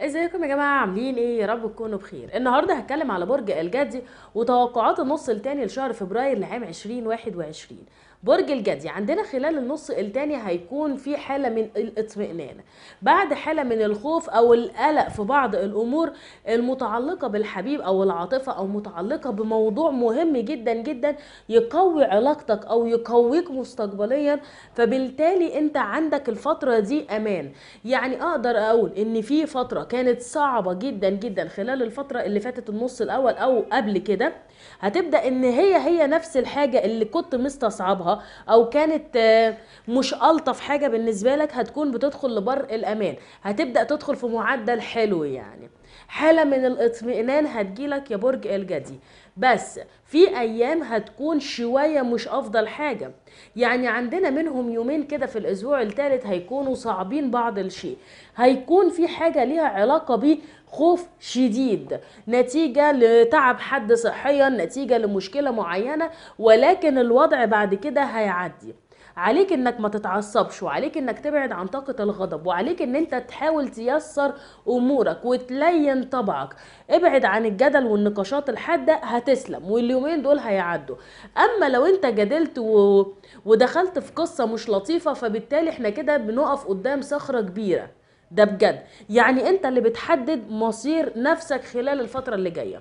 ازيكم يا جماعه عاملين ايه يا رب تكونوا بخير النهارده هتكلم على برج الجدي وتوقعات النص التاني لشهر فبراير لعام 2021 برج الجدي عندنا خلال النص الثاني هيكون في حاله من الاطمئنان بعد حاله من الخوف او القلق في بعض الامور المتعلقه بالحبيب او العاطفه او متعلقه بموضوع مهم جدا جدا يقوي علاقتك او يقويك مستقبليا فبالتالي انت عندك الفتره دي امان يعني اقدر اقول ان في فتره كانت صعبه جدا جدا خلال الفتره اللي فاتت النص الاول او قبل كده هتبدا ان هي هي نفس الحاجه اللي كنت مستصعبها او كانت آه، مش الطف حاجه بالنسبه لك هتكون بتدخل لبر الامان هتبدا تدخل في معدل حلو يعني حالة من الاطمئنان هتجيلك يا برج الجدي بس في ايام هتكون شوية مش افضل حاجة يعني عندنا منهم يومين كده في الاسبوع الثالث هيكونوا صعبين بعض الشيء هيكون في حاجة ليها علاقة بخوف خوف شديد نتيجة لتعب حد صحيا نتيجة لمشكلة معينة ولكن الوضع بعد كده هيعدي عليك انك ما تتعصبش وعليك انك تبعد عن طاقه الغضب وعليك ان انت تحاول تيسر امورك وتلين طبعك ابعد عن الجدل والنقاشات الحاده هتسلم واليومين دول هيعدوا اما لو انت جدلت و... ودخلت في قصه مش لطيفه فبالتالي احنا كده بنقف قدام صخره كبيره ده بجد يعني انت اللي بتحدد مصير نفسك خلال الفتره اللي جايه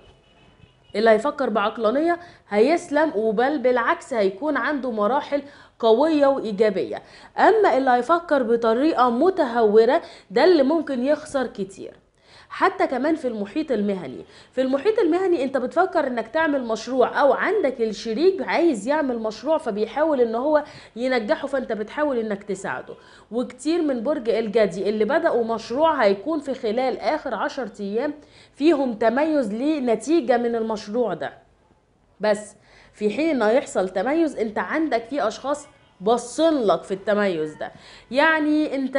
اللي هيفكر بعقلانية هيسلم وبل بالعكس هيكون عنده مراحل قوية وإيجابية أما اللي هيفكر بطريقة متهورة ده اللي ممكن يخسر كتير حتى كمان في المحيط المهني في المحيط المهني انت بتفكر انك تعمل مشروع او عندك الشريك عايز يعمل مشروع فبيحاول ان هو ينجحه فانت بتحاول انك تساعده وكتير من برج الجدي اللي بدأوا مشروع هيكون في خلال اخر عشر ايام فيهم تميز لنتيجة من المشروع ده بس في حين انه يحصل تميز انت عندك في اشخاص باصين لك في التميز ده يعني انت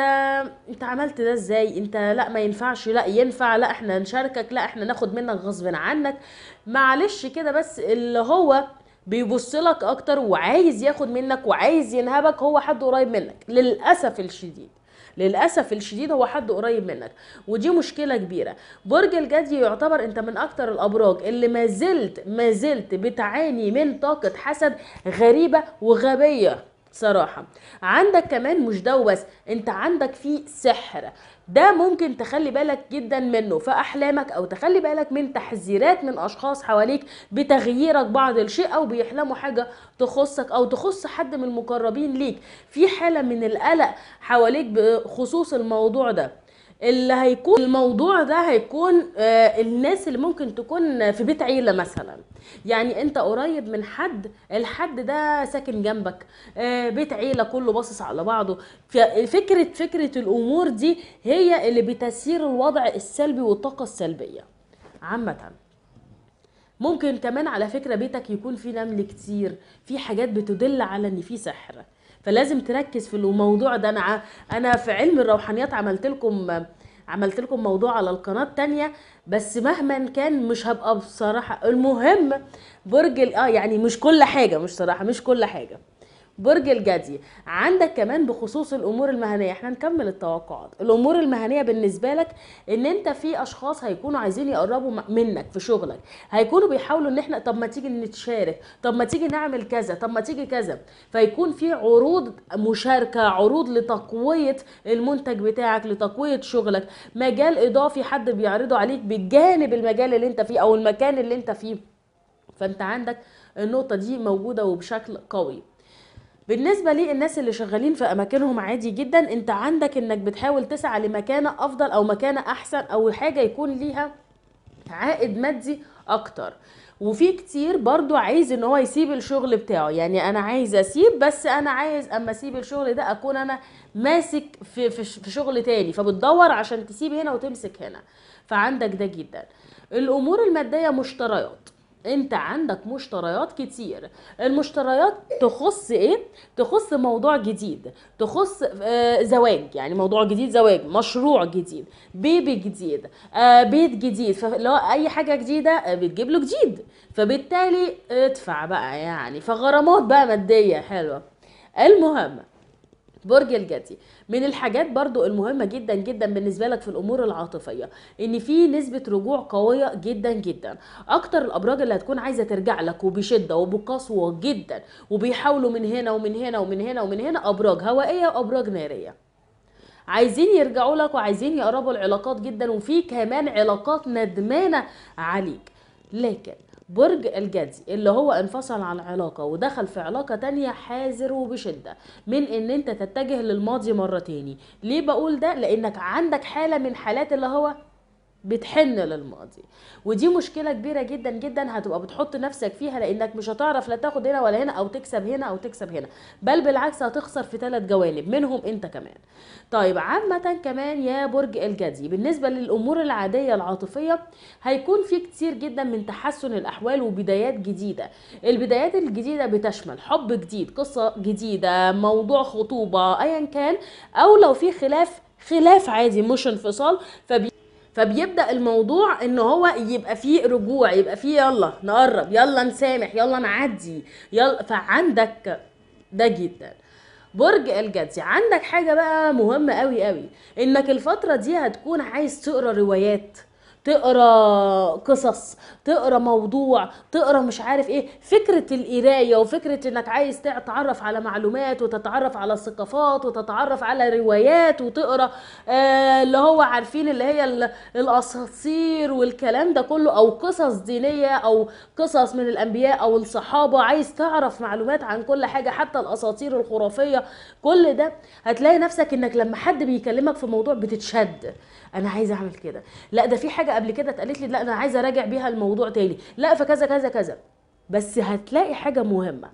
انت عملت ده ازاي انت لا ما ينفعش لا ينفع لا احنا نشاركك لا احنا ناخد منك غصب عنك معلش كده بس اللي هو بيبص لك اكتر وعايز ياخد منك وعايز ينهبك هو حد قريب منك للاسف الشديد للاسف الشديد هو حد قريب منك ودي مشكله كبيره برج الجدي يعتبر انت من اكتر الابراج اللي ما زلت ما زلت بتعاني من طاقه حسد غريبه وغبيه صراحة عندك كمان مش ده وبس انت عندك فيه سحر ده ممكن تخلي بالك جدا منه في احلامك او تخلي بالك من تحذيرات من اشخاص حواليك بتغييرك بعض الشيء او بيحلموا حاجه تخصك او تخص حد من المقربين ليك في حاله من القلق حواليك بخصوص الموضوع ده اللي هيكون الموضوع ده هيكون آه الناس اللي ممكن تكون في بيت عيله مثلا يعني انت قريب من حد الحد ده ساكن جنبك آه بيت عيله كله باصص على بعضه فكره فكره الامور دي هي اللي بتسير الوضع السلبي والطاقه السلبيه عامه ممكن كمان على فكره بيتك يكون فيه نمل كتير في حاجات بتدل على ان في سحر فلازم تركز في الموضوع ده انا انا في علم الروحانيات عملت لكم عملت لكم موضوع على القناة الثانيه بس مهما كان مش هبقى بصراحة المهم برج اه يعني مش كل حاجة مش صراحة مش كل حاجة برج الجدي عندك كمان بخصوص الامور المهنيه احنا نكمل التوقعات الامور المهنيه بالنسبه لك ان انت في اشخاص هيكونوا عايزين يقربوا منك في شغلك هيكونوا بيحاولوا ان احنا طب ما تيجي نتشارك طب ما تيجي نعمل كذا طب ما تيجي كذا فيكون في عروض مشاركه عروض لتقويه المنتج بتاعك لتقويه شغلك مجال اضافي حد بيعرضه عليك بجانب المجال اللي انت فيه او المكان اللي انت فيه فانت عندك النقطه دي موجوده وبشكل قوي بالنسبة للناس اللي شغالين في أماكنهم عادي جدا أنت عندك أنك بتحاول تسعى لمكانة أفضل أو مكانة أحسن أو حاجة يكون ليها عائد مادي أكتر وفي كتير برضو عايز ان هو يسيب الشغل بتاعه يعني انا عايز اسيب بس انا عايز اما اسيب الشغل ده اكون انا ماسك في, في, في شغل تاني فبتدور عشان تسيب هنا وتمسك هنا فعندك ده جدا الامور الماديه مشتريات انت عندك مشتريات كتير المشتريات تخص ايه تخص موضوع جديد تخص آه زواج يعني موضوع جديد زواج مشروع جديد بيبي جديد آه بيت جديد فلو اي حاجه جديده آه، بتجيب له جديد فبالتالي ادفع بقى يعني فغرامات بقى ماديه حلوه المهم برج الجدي من الحاجات برضو المهمة جدا جدا بالنسبة لك في الأمور العاطفية إن في نسبة رجوع قوية جدا جدا أكتر الأبراج اللي هتكون عايزة ترجع لك وبشدة وبقسوة جدا وبيحاولوا من هنا ومن هنا ومن هنا ومن هنا أبراج هوائية وأبراج نارية عايزين يرجعوا لك وعايزين يقربوا العلاقات جدا وفي كمان علاقات ندمانة عليك لكن برج الجدي اللي هو انفصل عن علاقة ودخل في علاقة تانية حذر وبشدة من ان انت تتجه للماضي مرة تاني ليه بقول ده لانك عندك حالة من حالات اللي هو بتحن للماضي ودي مشكله كبيره جدا جدا هتبقى بتحط نفسك فيها لانك مش هتعرف لا تاخد هنا ولا هنا او تكسب هنا او تكسب هنا بل بالعكس هتخسر في ثلاث جوانب منهم انت كمان طيب عامه كمان يا برج الجدي بالنسبه للامور العاديه العاطفيه هيكون في كتير جدا من تحسن الاحوال وبدايات جديده البدايات الجديده بتشمل حب جديد قصه جديده موضوع خطوبه ايا كان او لو في خلاف خلاف عادي مش انفصال فبي فبيبدا الموضوع ان هو يبقى فيه رجوع يبقى فيه يلا نقرب يلا نسامح يلا نعدي يلا فعندك ده جدا برج الجدي عندك حاجه بقى مهمه قوي قوي انك الفتره دي هتكون عايز تقرا روايات تقرا قصص تقرا موضوع تقرا مش عارف ايه فكره القرايه وفكره انك عايز تتعرف على معلومات وتتعرف على ثقافات وتتعرف على روايات وتقرا آه اللي هو عارفين اللي هي الاساطير والكلام ده كله او قصص دينيه او قصص من الانبياء او الصحابه عايز تعرف معلومات عن كل حاجه حتى الاساطير الخرافيه كل ده هتلاقي نفسك انك لما حد بيكلمك في موضوع بتتشد انا عايزه اعمل كده لا ده في حاجه قبل كده اتقالت لي لا انا عايزه اراجع بيها الموضوع تاني لا فكذا كذا كذا بس هتلاقي حاجه مهمه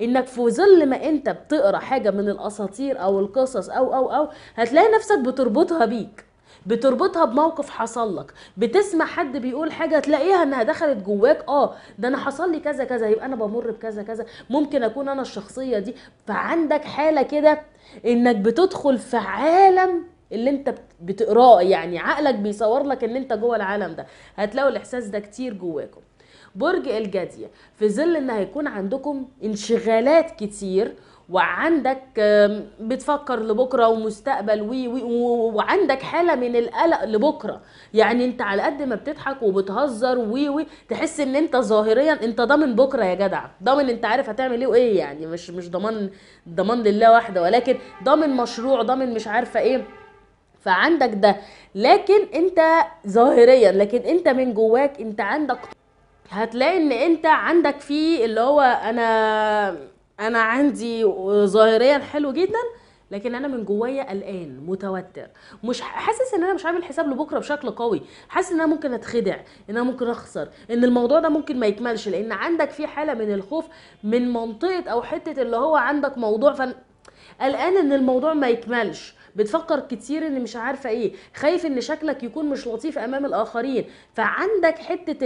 انك في ظل ما انت بتقرا حاجه من الاساطير او القصص او او او هتلاقي نفسك بتربطها بيك بتربطها بموقف حصل لك بتسمع حد بيقول حاجه تلاقيها انها دخلت جواك اه ده انا حصل لي كذا كذا يبقى انا بمر بكذا كذا ممكن اكون انا الشخصيه دي فعندك حاله كده انك بتدخل في عالم اللي انت بتقراه يعني عقلك بيصور لك ان انت جوه العالم ده هتلاقوا الاحساس ده كتير جواكم برج الجدية في ظل ان هيكون عندكم انشغالات كتير وعندك بتفكر لبكره ومستقبل وي وي وعندك حاله من القلق لبكره يعني انت على قد ما بتضحك وبتهزر وي وي تحس ان انت ظاهريا انت ضامن بكره يا جدع ضامن انت عارف هتعمل ايه وايه يعني مش مش ضمان ضمان لله واحده ولكن ضامن مشروع ضامن مش عارفه ايه فعندك ده لكن انت ظاهريا لكن انت من جواك انت عندك هتلاقي ان انت عندك فيه اللي هو انا انا عندي ظاهريا حلو جدا لكن انا من جوايا قلقان متوتر مش حاسس ان انا مش عامل حساب لبكره بشكل قوي حاسس ان انا ممكن اتخدع ان انا ممكن اخسر ان الموضوع ده ممكن ما يكملش لان عندك في حاله من الخوف من منطقه او حته اللي هو عندك موضوع فقلقان قلقان ان الموضوع ما يكملش بتفكر كتير ان مش عارفه ايه خايف ان شكلك يكون مش لطيف امام الاخرين فعندك حته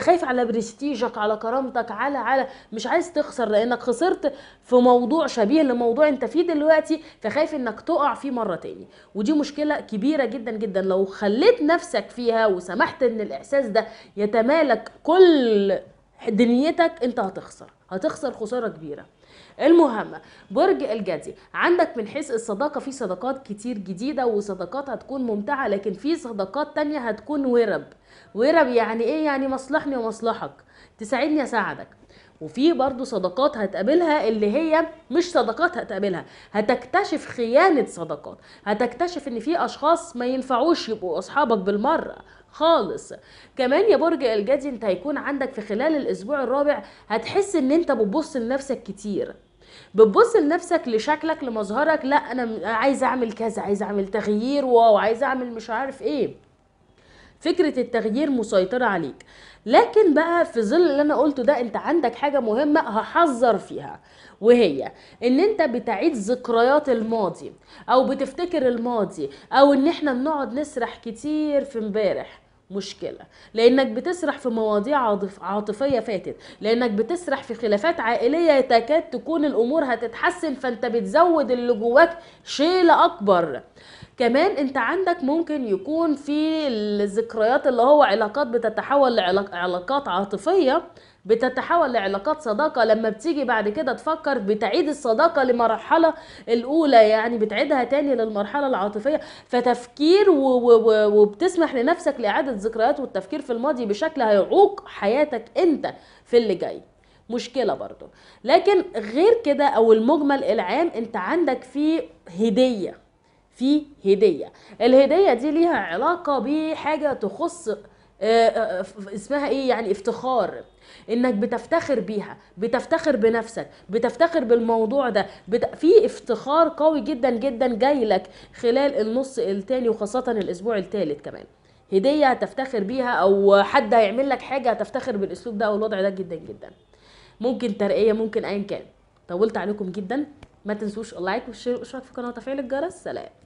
خايف على برستيجك على كرامتك على على مش عايز تخسر لانك خسرت في موضوع شبيه لموضوع انت فيه دلوقتي فخايف انك تقع فيه مره تاني ودي مشكله كبيره جدا جدا لو خليت نفسك فيها وسمحت ان الاحساس ده يتمالك كل دنيتك انت هتخسر هتخسر خساره كبيره المهمه برج الجدي عندك من حيث الصداقه في صداقات كتير جديده وصداقات هتكون ممتعه لكن في صداقات تانية هتكون ورب ورب يعني ايه يعني مصلحني ومصلحك تساعدني اساعدك وفي برضه صداقات هتقابلها اللي هي مش صداقات هتقابلها هتكتشف خيانة صداقات هتكتشف ان في اشخاص ما ينفعوش يبقوا اصحابك بالمرة خالص كمان يا برج الجدي انت هيكون عندك في خلال الاسبوع الرابع هتحس ان انت بتبص لنفسك كتير بتبص لنفسك لشكلك لمظهرك لا انا عايز اعمل كذا عايز اعمل تغيير واو عايز اعمل مش عارف ايه فكره التغيير مسيطره عليك لكن بقى في ظل اللي انا قلته ده انت عندك حاجه مهمه هحذر فيها وهي ان انت بتعيد ذكريات الماضي او بتفتكر الماضي او ان احنا بنقعد نسرح كتير في امبارح مشكلة لأنك بتسرح في مواضيع عاطفية فاتت لأنك بتسرح في خلافات عائلية تكاد تكون الأمور هتتحسن فأنت بتزود اللي جواك شيل أكبر كمان انت عندك ممكن يكون في الذكريات اللي هو علاقات بتتحول لعلاقات عاطفية بتتحول لعلاقات صداقة لما بتيجي بعد كده تفكر بتعيد الصداقة لمرحلة الأولى يعني بتعيدها تاني للمرحلة العاطفية فتفكير وبتسمح لنفسك لإعادة ذكريات والتفكير في الماضي بشكل هيعوق حياتك أنت في اللي جاي مشكلة برضو لكن غير كده أو المجمل العام أنت عندك فيه هدية في هديه الهديه دي ليها علاقه بحاجه تخص آه، آه، اسمها ايه يعني افتخار انك بتفتخر بيها بتفتخر بنفسك بتفتخر بالموضوع ده بت... في افتخار قوي جدا جدا جاي لك خلال النص التاني وخاصه الاسبوع التالت كمان هديه هتفتخر بيها او حد هيعمل لك حاجه هتفتخر بالاسلوب ده او الوضع ده جدا جدا ممكن ترقيه ممكن ايا كان طولت عليكم جدا ما تنسوش اللايك والشير واشترك في القناه وتفعيل الجرس سلام